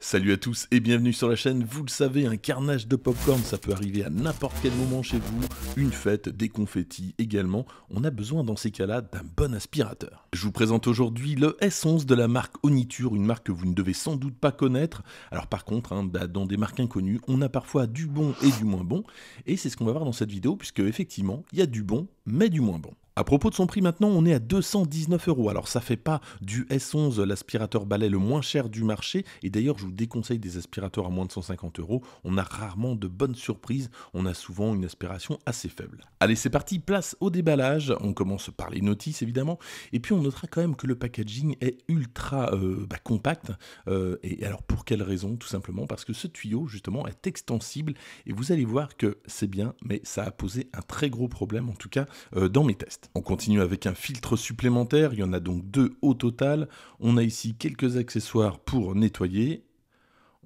Salut à tous et bienvenue sur la chaîne, vous le savez, un carnage de popcorn, ça peut arriver à n'importe quel moment chez vous, une fête, des confettis également, on a besoin dans ces cas-là d'un bon aspirateur. Je vous présente aujourd'hui le S11 de la marque Oniture, une marque que vous ne devez sans doute pas connaître, alors par contre, hein, bah, dans des marques inconnues, on a parfois du bon et du moins bon, et c'est ce qu'on va voir dans cette vidéo, puisque effectivement, il y a du bon, mais du moins bon. À propos de son prix maintenant, on est à 219 euros. Alors ça fait pas du S11 l'aspirateur balai le moins cher du marché. Et d'ailleurs, je vous déconseille des aspirateurs à moins de 150 euros. On a rarement de bonnes surprises. On a souvent une aspiration assez faible. Allez, c'est parti. Place au déballage. On commence par les notices évidemment. Et puis on notera quand même que le packaging est ultra euh, bah, compact. Euh, et alors pour quelle raison Tout simplement parce que ce tuyau justement est extensible. Et vous allez voir que c'est bien, mais ça a posé un très gros problème en tout cas euh, dans mes tests. On continue avec un filtre supplémentaire, il y en a donc deux au total. On a ici quelques accessoires pour nettoyer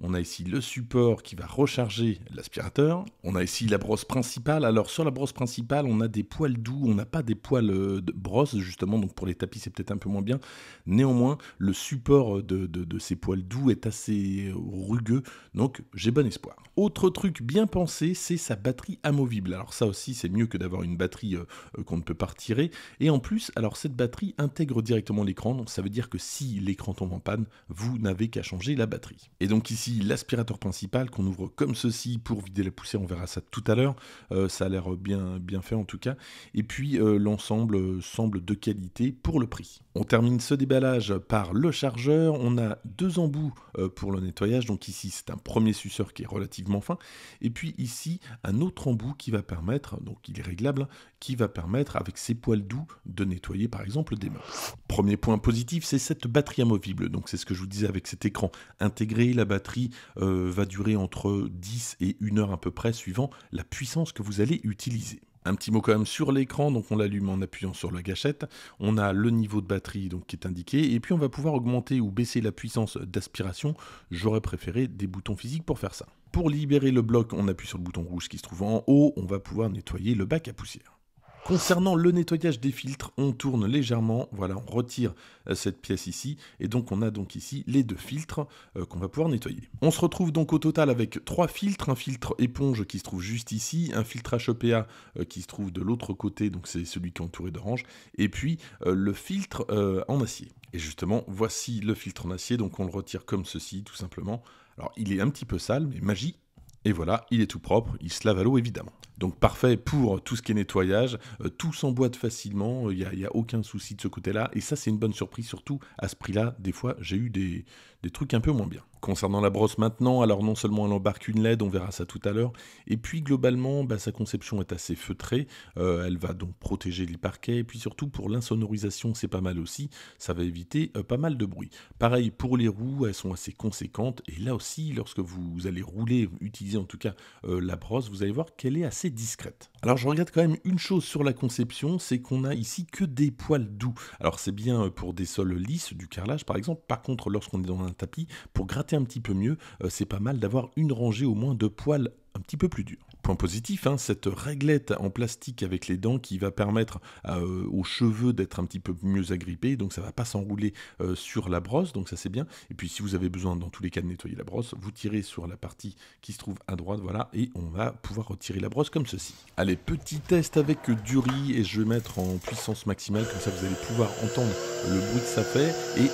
on a ici le support qui va recharger l'aspirateur. On a ici la brosse principale. Alors sur la brosse principale, on a des poils doux, on n'a pas des poils euh, de brosse justement, donc pour les tapis c'est peut-être un peu moins bien. Néanmoins, le support de, ces poils doux est assez rugueux, donc j'ai bon espoir. Autre truc bien pensé, c'est sa batterie amovible. Alors ça aussi c'est mieux que d'avoir une batterie euh, euh, qu'on ne peut pas retirer. Et en plus, alors cette batterie intègre directement l'écran, donc ça veut dire que si l'écran tombe en panne, vous n'avez qu'à changer la batterie. Et donc ici l'aspirateur principal qu'on ouvre comme ceci pour vider la poussée on verra ça tout à l'heure, euh, ça a l'air bien, bien fait en tout cas, et puis euh, l'ensemble euh, semble de qualité pour le prix. On termine ce déballage par le chargeur, on a deux embouts pour le nettoyage, donc ici c'est un premier suceur qui est relativement fin, et puis ici un autre embout qui va permettre, donc il est réglable, hein, qui va permettre avec ses poils doux de nettoyer par exemple des mains. Premier point positif, c'est cette batterie amovible, donc c'est ce que je vous disais avec cet écran intégré, la batterie euh, va durer entre 10 et 1 heure à peu près, suivant la puissance que vous allez utiliser. Un petit mot quand même sur l'écran, donc on l'allume en appuyant sur la gâchette. On a le niveau de batterie donc, qui est indiqué, et puis on va pouvoir augmenter ou baisser la puissance d'aspiration. J'aurais préféré des boutons physiques pour faire ça. Pour libérer le bloc, on appuie sur le bouton rouge qui se trouve en haut, on va pouvoir nettoyer le bac à poussière. Concernant le nettoyage des filtres, on tourne légèrement, voilà, on retire euh, cette pièce ici, et donc on a donc ici les deux filtres euh, qu'on va pouvoir nettoyer. On se retrouve donc au total avec trois filtres, un filtre éponge qui se trouve juste ici, un filtre HEPA euh, qui se trouve de l'autre côté, donc c'est celui qui est entouré d'orange, et puis le filtre en acier. Et justement, voici le filtre en acier, donc on le retire comme ceci, tout simplement. Alors il est un petit peu sale, mais magie, et voilà, il est tout propre, il se lave à l'eau évidemment. Donc parfait pour tout ce qui est nettoyage, euh, tout s'emboîte facilement, il n'y a, aucun souci de ce côté-là. Et ça, c'est une bonne surprise, surtout à ce prix-là. Des fois, j'ai eu des, trucs un peu moins bien. Concernant la brosse maintenant, alors non seulement elle embarque une LED, on verra ça tout à l'heure, et puis globalement, bah, sa conception est assez feutrée, euh, elle va donc protéger les parquets, et puis surtout pour l'insonorisation, c'est pas mal aussi, ça va éviter euh, pas mal de bruit. Pareil pour les roues, elles sont assez conséquentes, et là aussi, lorsque vous allez rouler, utiliser en tout cas la brosse, vous allez voir qu'elle est assez discrète. Alors je regarde quand même une chose sur la conception, c'est qu'on a ici que des poils doux. Alors c'est bien euh, pour des sols lisses, du carrelage par exemple, par contre lorsqu'on est dans un tapis, pour gratter un petit peu mieux, euh, c'est pas mal d'avoir une rangée au moins de poils un petit peu plus durs point positif, hein, cette réglette en plastique avec les dents qui va permettre euh, aux cheveux d'être un petit peu mieux agrippés, donc ça va pas s'enrouler euh, sur la brosse, donc ça c'est bien. Et puis si vous avez besoin dans tous les cas de nettoyer la brosse, vous tirez sur la partie qui se trouve à droite, voilà, et on va pouvoir retirer la brosse comme ceci. Allez, petit test avec du riz et je vais mettre en puissance maximale, comme ça vous allez pouvoir entendre le bruit que ça fait. Et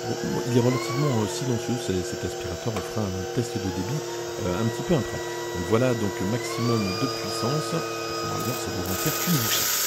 il est relativement euh, silencieux cet aspirateur, on fera un test de débit un petit peu incroyable voilà donc maximum de puissance. On va dire ça va en faire qu'une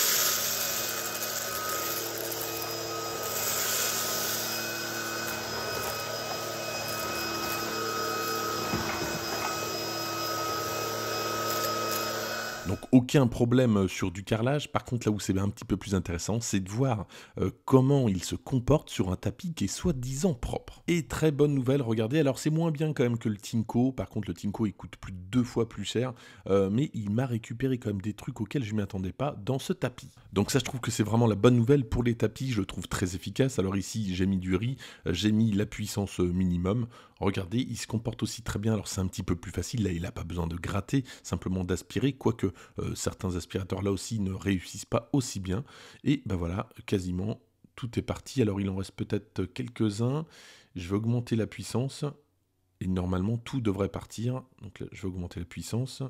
aucun problème euh, sur du carrelage. Par contre, là où c'est un petit peu plus intéressant, c'est de voir euh, comment il se comporte sur un tapis qui est soi-disant propre. Et très bonne nouvelle, regardez, alors c'est moins bien quand même que le Tinko. Par contre, le Tinko, il coûte plus de deux fois plus cher, euh, mais il m'a récupéré quand même des trucs auxquels je m'y attendais pas dans ce tapis. Donc ça, je trouve que c'est vraiment la bonne nouvelle pour les tapis. Je le trouve très efficace. Alors ici, j'ai mis du riz, j'ai mis la puissance minimum. Regardez, il se comporte aussi très bien. Alors c'est un petit peu plus facile. Là, il n'a pas besoin de gratter, simplement d'aspirer, quoique euh, certains aspirateurs là aussi ne réussissent pas aussi bien. Et ben voilà, quasiment tout est parti. Alors il en reste peut-être quelques-uns. Je vais augmenter la puissance. Et normalement, tout devrait partir. Donc je vais augmenter la puissance.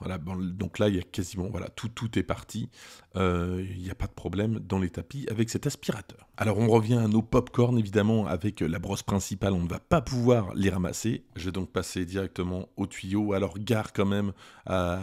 Voilà, ben, donc là, il y a quasiment, voilà, tout, tout est parti. Euh, il n'y a pas de problème dans les tapis avec cet aspirateur. Alors, on revient à nos pop pop-corn évidemment, avec la brosse principale, on ne va pas pouvoir les ramasser. Je vais donc passer directement au tuyau. Alors, gare quand même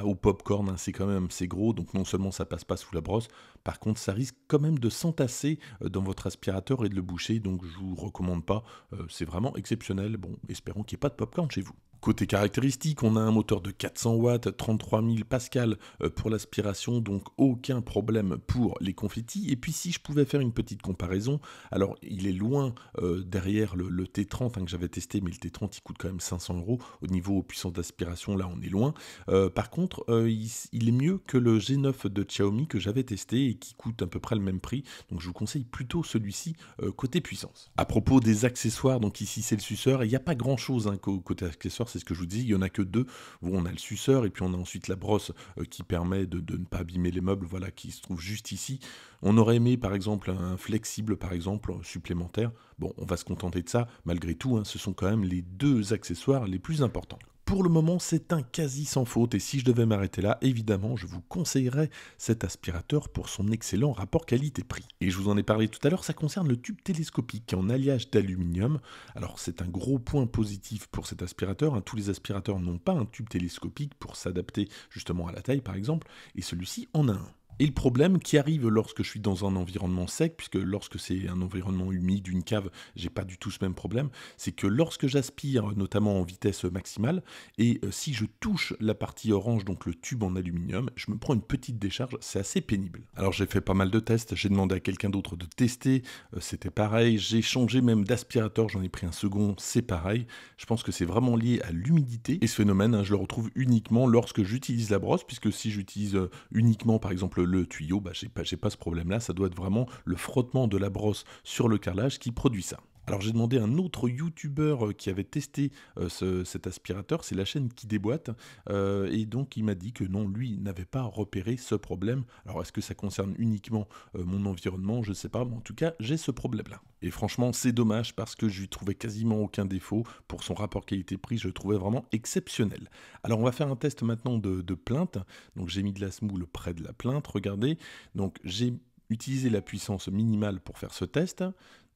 au pop-corn, hein, c'est quand même, c'est gros, donc non seulement ça passe pas sous la brosse, par contre, ça risque quand même de s'entasser euh, dans votre aspirateur et de le boucher, donc je vous recommande pas. Euh, c'est vraiment exceptionnel. Bon, espérons qu'il n'y ait pas de pop-corn chez vous. Côté caractéristique, on a un moteur de 400 watts, 33 000 pascal euh, pour l'aspiration, donc aucun problème pour les confettis. Et puis si je pouvais faire une petite comparaison, alors il est loin euh, derrière le, T30 hein, que j'avais testé, mais le T30 il coûte quand même 500 euros. Au niveau puissance d'aspiration, là on est loin. Euh, par contre, il, est mieux que le G9 de Xiaomi que j'avais testé et qui coûte à peu près le même prix. Donc je vous conseille plutôt celui-ci côté puissance. À propos des accessoires, donc ici c'est le suceur, il n'y a pas grand chose hein, côté accessoires c'est ce que je vous dis, il y en a que deux, où on a le suceur et puis on a ensuite la brosse euh, qui permet de, ne pas abîmer les meubles, voilà, qui se trouve juste ici. On aurait aimé par exemple un flexible par exemple supplémentaire. Bon, on va se contenter de ça, malgré tout, hein, ce sont quand même les deux accessoires les plus importants. Pour le moment, c'est un quasi sans faute et si je devais m'arrêter là, évidemment, je vous conseillerais cet aspirateur pour son excellent rapport qualité-prix. Et je vous en ai parlé tout à l'heure, ça concerne le tube télescopique en alliage d'aluminium. Alors, c'est un gros point positif pour cet aspirateur. Hein. Tous les aspirateurs n'ont pas un tube télescopique pour s'adapter justement à la taille, par exemple, et celui-ci en a un. Et le problème qui arrive lorsque je suis dans un environnement sec, puisque lorsque c'est un environnement humide, une cave, j'ai pas du tout ce même problème, c'est que lorsque j'aspire, notamment en vitesse maximale, et euh, si je touche la partie orange, donc le tube en aluminium, je me prends une petite décharge, c'est assez pénible. Alors j'ai fait pas mal de tests, j'ai demandé à quelqu'un d'autre de tester, euh, c'était pareil, j'ai changé même d'aspirateur, j'en ai pris un second, c'est pareil. Je pense que c'est vraiment lié à l'humidité, et ce phénomène, hein, je le retrouve uniquement lorsque j'utilise la brosse, puisque si j'utilise euh, uniquement par exemple le, tuyau, bah, j'ai pas ce problème-là, ça doit être vraiment le frottement de la brosse sur le carrelage qui produit ça. Alors j'ai demandé à un autre youtubeur euh, qui avait testé euh, cet aspirateur, c'est la chaîne qui déboîte, euh, et donc il m'a dit que non, lui n'avait pas repéré ce problème. Alors est-ce que ça concerne uniquement mon environnement Je ne sais pas, mais en tout cas j'ai ce problème-là. Et franchement c'est dommage parce que je lui trouvais quasiment aucun défaut. Pour son rapport qualité-prix, je le trouvais vraiment exceptionnel. Alors on va faire un test maintenant de, plainte. Donc j'ai mis de la smoule près de la plainte, regardez. Donc j'ai utilisé la puissance minimale pour faire ce test.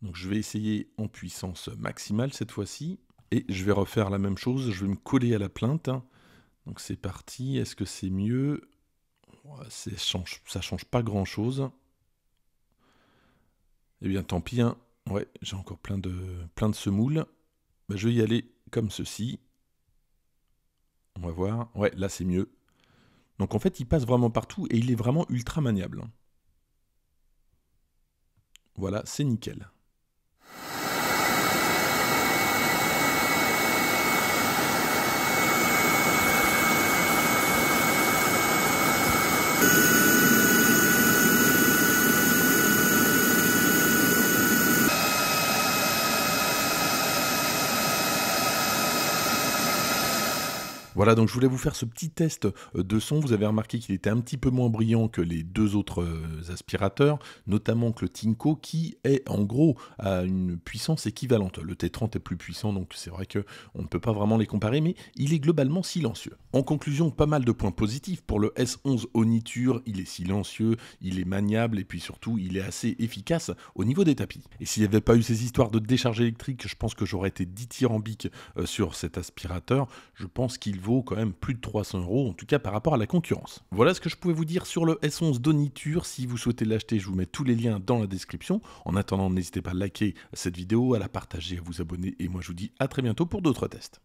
Donc je vais essayer en puissance maximale cette fois-ci. Et je vais refaire la même chose, je vais me coller à la plainte. Hein. Donc c'est parti, est-ce que c'est mieux Ça change, Ça change pas grand-chose. Eh bien tant pis, hein. ouais, j'ai encore plein de, plein bah, je vais y aller comme ceci. On va voir, ouais, là c'est mieux. Donc en fait, il passe vraiment partout et il est vraiment ultra maniable. Hein. Voilà, c'est nickel. Voilà, donc je voulais vous faire ce petit test euh, de son. Vous avez remarqué qu'il était un petit peu moins brillant que les deux autres euh, aspirateurs, notamment que le Tinko, qui est en gros à une puissance équivalente. Le T30 est plus puissant, donc c'est vrai que on ne peut pas vraiment les comparer, mais il est globalement silencieux. En conclusion, pas mal de points positifs pour le S11 Oniture. Il est silencieux, il est maniable et puis surtout, il est assez efficace au niveau des tapis. Et s'il n'y avait pas eu ces histoires de décharge électrique, je pense que j'aurais été dithyrambique euh, sur cet aspirateur. Je pense qu'il quand même plus de 300 euros, en tout cas par rapport à la concurrence. Voilà ce que je pouvais vous dire sur le S11 Doniture. Si vous souhaitez l'acheter, je vous mets tous les liens dans la description. En attendant, n'hésitez pas à liker cette vidéo, à la partager, à vous abonner, et moi je vous dis à très bientôt pour d'autres tests.